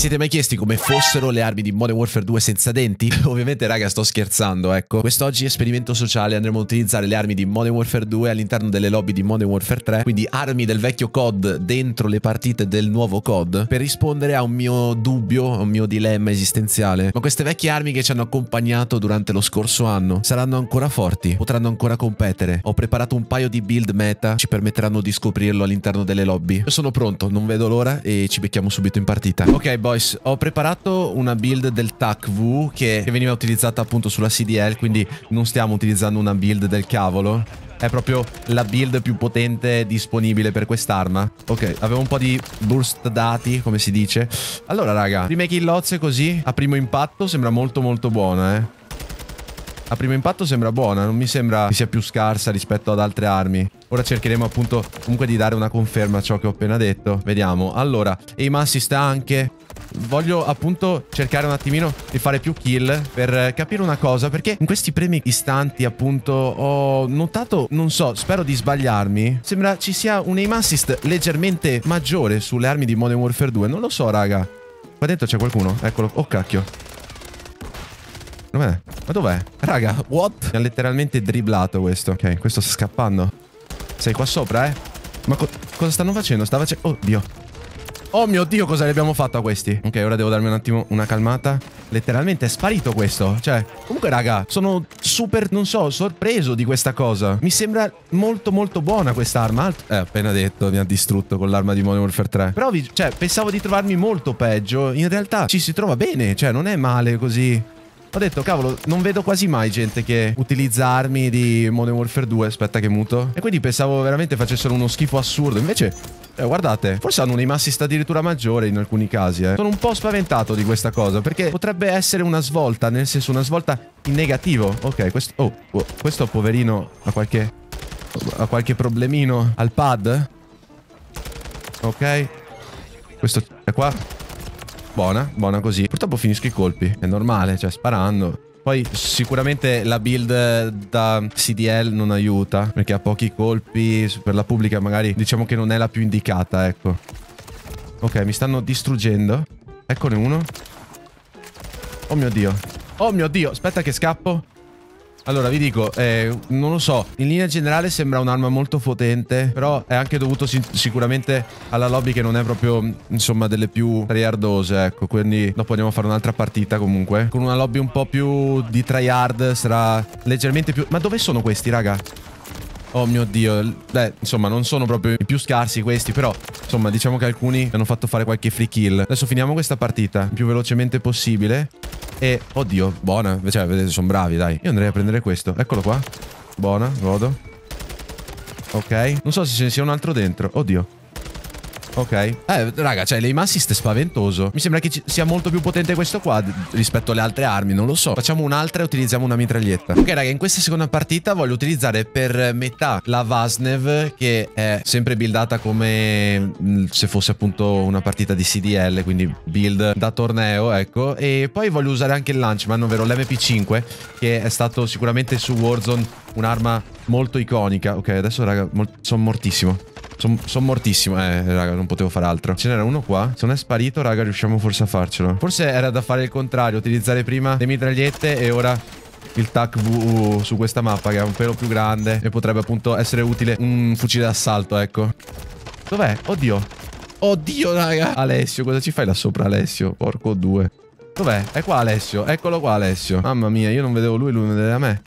siete mai chiesti come fossero le armi di Modern Warfare 2 senza denti? Ovviamente raga sto scherzando, ecco. Quest'oggi esperimento sociale andremo ad utilizzare le armi di Modern Warfare 2 all'interno delle lobby di Modern Warfare 3, quindi armi del vecchio COD dentro le partite del nuovo COD, per rispondere a un mio dubbio, a un mio dilemma esistenziale. Ma queste vecchie armi che ci hanno accompagnato durante lo scorso anno saranno ancora forti, potranno ancora competere. Ho preparato un paio di build meta, ci permetteranno di scoprirlo all'interno delle lobby. Io sono pronto, non vedo l'ora e ci becchiamo subito in partita. Ok, boh boys, ho preparato una build del TAC-V che, veniva utilizzata appunto sulla CDL, quindi non stiamo utilizzando una build del cavolo. È proprio la build più potente disponibile per quest'arma. Ok, avevo un po' di burst dati, come si dice. Allora, raga, prime killozze così, a primo impatto, sembra molto molto buona, eh. A primo impatto sembra buona, non mi sembra che sia più scarsa rispetto ad altre armi. Ora cercheremo appunto comunque di dare una conferma a ciò che ho appena detto. Vediamo. Allora, Eyman si sta anche... Voglio appunto cercare un attimino di fare più kill per capire una cosa perché in questi primi istanti appunto ho notato, non so, spero di sbagliarmi, sembra ci sia un aim assist leggermente maggiore sulle armi di Modern Warfare 2, non lo so raga. Qua dentro c'è qualcuno? Eccolo. Oh cacchio. Dov'è? Ma dov'è? Raga, what? Mi ha letteralmente dribblato questo. Ok, questo sta scappando. Sei qua sopra, eh? Ma co cosa stanno facendo? Stava facendo... Oddio. Oh, oh mio Dio, cosa li abbiamo fatto a questi? Ok, ora devo darmi un attimo una calmata. Letteralmente è sparito questo. Cioè, comunque raga, sono super, non so, sorpreso di questa cosa. Mi sembra molto molto buona quest'arma. Eh, appena detto, mi ha distrutto con l'arma di Modern Warfare 3. Però, vi, cioè, pensavo di trovarmi molto peggio. In realtà ci si trova bene, cioè, non è male così. Ho detto, cavolo, non vedo quasi mai gente che utilizza armi di Modern Warfare 2. Aspetta che muto. E quindi pensavo veramente facessero uno schifo assurdo. Invece, eh, guardate, forse hanno un assist addirittura maggiore in alcuni casi. Eh. Sono un po' spaventato di questa cosa, perché potrebbe essere una svolta, nel senso una svolta in negativo. Ok, questo... Oh, oh questo poverino ha qualche... Ha qualche problemino al pad. Ok. Questo è qua. Buona, buona così. Purtroppo finisco i colpi. È normale, cioè sparando. Poi sicuramente la build da CDL non aiuta perché ha pochi colpi, per la pubblica magari diciamo che non è la più indicata, ecco. Ok, mi stanno distruggendo. Eccone uno. Oh mio Dio. Oh mio Dio, aspetta che scappo. Allora, vi dico, eh, non lo so, in linea generale sembra un'arma molto potente, però è anche dovuto sic sicuramente alla lobby che non è proprio, insomma, delle più tryhardose, ecco, quindi dopo andiamo a fare un'altra partita comunque. Con una lobby un po' più di tryhard sarà leggermente più... Ma dove sono questi, raga? Oh mio dio, beh, insomma, non sono proprio i più scarsi questi, però, insomma, diciamo che alcuni mi hanno fatto fare qualche free kill. Adesso finiamo questa partita il più velocemente possibile. E, oddio, buona. Cioè, vedete, sono bravi, dai. Io andrei a prendere questo. Eccolo qua. Buona, godo. Ok. Non so se ce ne sia un altro dentro. Oddio. Ok. Eh, raga, cioè, l'aim assist è spaventoso. Mi sembra che sia molto più potente questo qua rispetto alle altre armi, non lo so. Facciamo un'altra e utilizziamo una mitraglietta. Ok, raga, in questa seconda partita voglio utilizzare per metà la Vasnev, che è sempre buildata come mm, se fosse appunto una partita di CDL, quindi build da torneo, ecco. E poi voglio usare anche il Lunchman, ovvero l'MP5, che è stato sicuramente su Warzone un'arma molto iconica. Ok, adesso raga, sono mortissimo. Sono son mortissimo. Eh, raga, non potevo fare altro. Ce n'era uno qua. Se non è sparito, raga, riusciamo forse a farcelo. Forse era da fare il contrario. Utilizzare prima le mitragliette e ora il TAC V su questa mappa che è un pelo più grande e potrebbe appunto essere utile un fucile d'assalto, ecco. Dov'è? Oddio. Oddio, raga. Alessio, cosa ci fai là sopra, Alessio? Porco due. Dov'è? È qua Alessio. Eccolo qua Alessio. Mamma mia, io non vedevo lui, lui non vedeva me.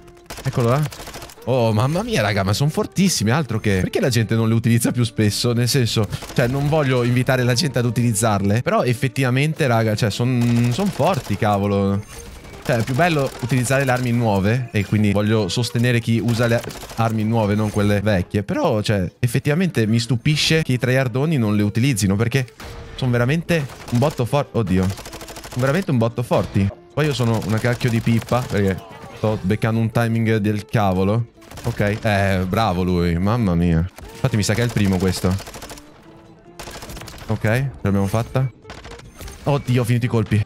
Eccolo là. Oh, mamma mia, raga, ma sono fortissime, altro che... Perché la gente non le utilizza più spesso? Nel senso, cioè, non voglio invitare la gente ad utilizzarle, però effettivamente, raga, cioè, sono son forti, cavolo. Cioè, è più bello utilizzare le armi nuove e quindi voglio sostenere chi usa le armi nuove, non quelle vecchie. Però, cioè, effettivamente mi stupisce che i tryhardoni non le utilizzino perché sono veramente un botto forte. Oddio. Sono veramente un botto forti. Poi io sono una cacchio di pippa perché sto beccando un timing del cavolo. Ok. Eh, bravo lui. Mamma mia. Infatti mi sa che è il primo questo. Ok, l'abbiamo fatta. Oddio, ho finito i colpi.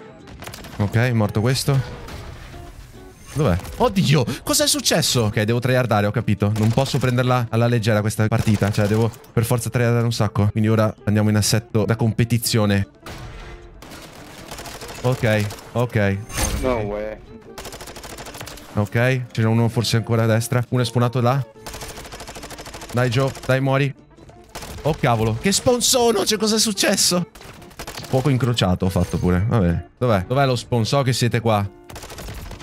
Ok, è morto questo. Dov'è? Oddio, cos'è successo? Ok, devo tryhardare, ho capito. Non posso prenderla alla leggera questa partita. Cioè, devo per forza tryhardare un sacco. Quindi ora andiamo in assetto da competizione. Ok, ok. No way. Ok, ce n'è uno forse ancora a destra. Uno è spawnato là. Dai, Joe. Dai, muori. Oh, cavolo. Che spawn sono? Cioè, cosa è successo? Fuoco incrociato ho fatto pure. Vabbè. Dov'è? Dov'è lo spawn? So che siete qua.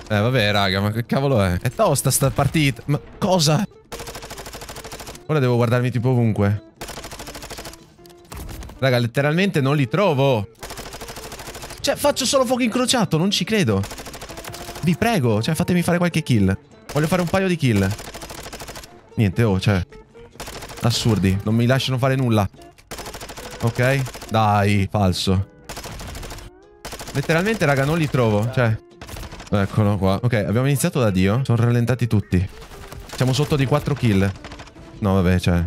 Eh, vabbè, raga, ma che cavolo è? È tosta sta partita. Ma cosa? Ora devo guardarmi tipo ovunque. Raga, letteralmente non li trovo. Cioè, faccio solo fuoco incrociato, non ci credo. Vi prego, cioè fatemi fare qualche kill. Voglio fare un paio di kill. Niente, oh, cioè. Assurdi, non mi lasciano fare nulla. Ok? Dai, falso. Letteralmente, raga, non li trovo. Cioè. Eccolo qua. Ok, abbiamo iniziato da Dio. Sono rallentati tutti. Siamo sotto di 4 kill. No, vabbè, cioè.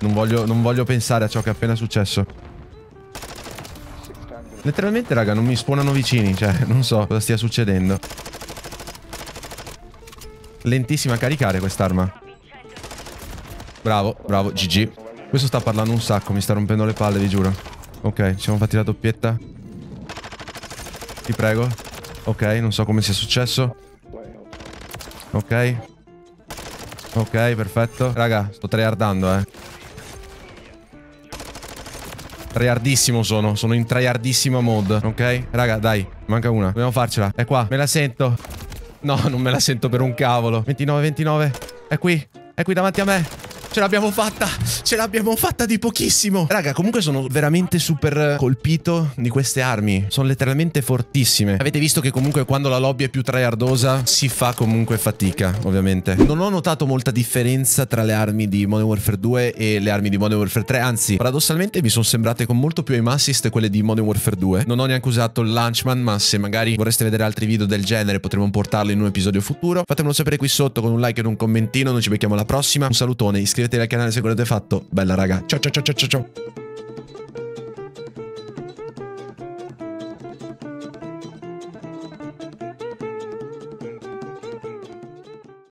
Non voglio, non voglio pensare a ciò che è appena successo. Letteralmente, raga, non mi spawnano vicini. Cioè, non so cosa stia succedendo. Lentissima a caricare quest'arma. Bravo, bravo, GG. Questo sta parlando un sacco, mi sta rompendo le palle, vi giuro. Ok, ci siamo fatti la doppietta. Ti prego. Ok, non so come sia successo. Ok. Ok, perfetto. Raga, sto tryhardando, eh. Tryhardissimo sono. Sono in tryhardissima mode. Ok? Raga, dai. Manca una. Dobbiamo farcela. È qua. Me la sento. No, non me la sento per un cavolo. 29, 29. È qui. È qui davanti a me. Ce l'abbiamo fatta, ce l'abbiamo fatta di pochissimo Raga, comunque sono veramente super colpito di queste armi Sono letteralmente fortissime Avete visto che comunque quando la lobby è più tryhardosa si fa comunque fatica, ovviamente Non ho notato molta differenza tra le armi di Modern Warfare 2 e le armi di Modern Warfare 3 Anzi, paradossalmente mi sono sembrate con molto più aim assist quelle di Modern Warfare 2 Non ho neanche usato il Launchman, ma se magari vorreste vedere altri video del genere potremmo portarlo in un episodio futuro Fatemelo sapere qui sotto con un like e un commentino Noi ci becchiamo alla prossima, un salutone, iscrivetevi iscrivetevi al canale se quello l'avete fatto. Bella raga. Ciao ciao ciao ciao ciao.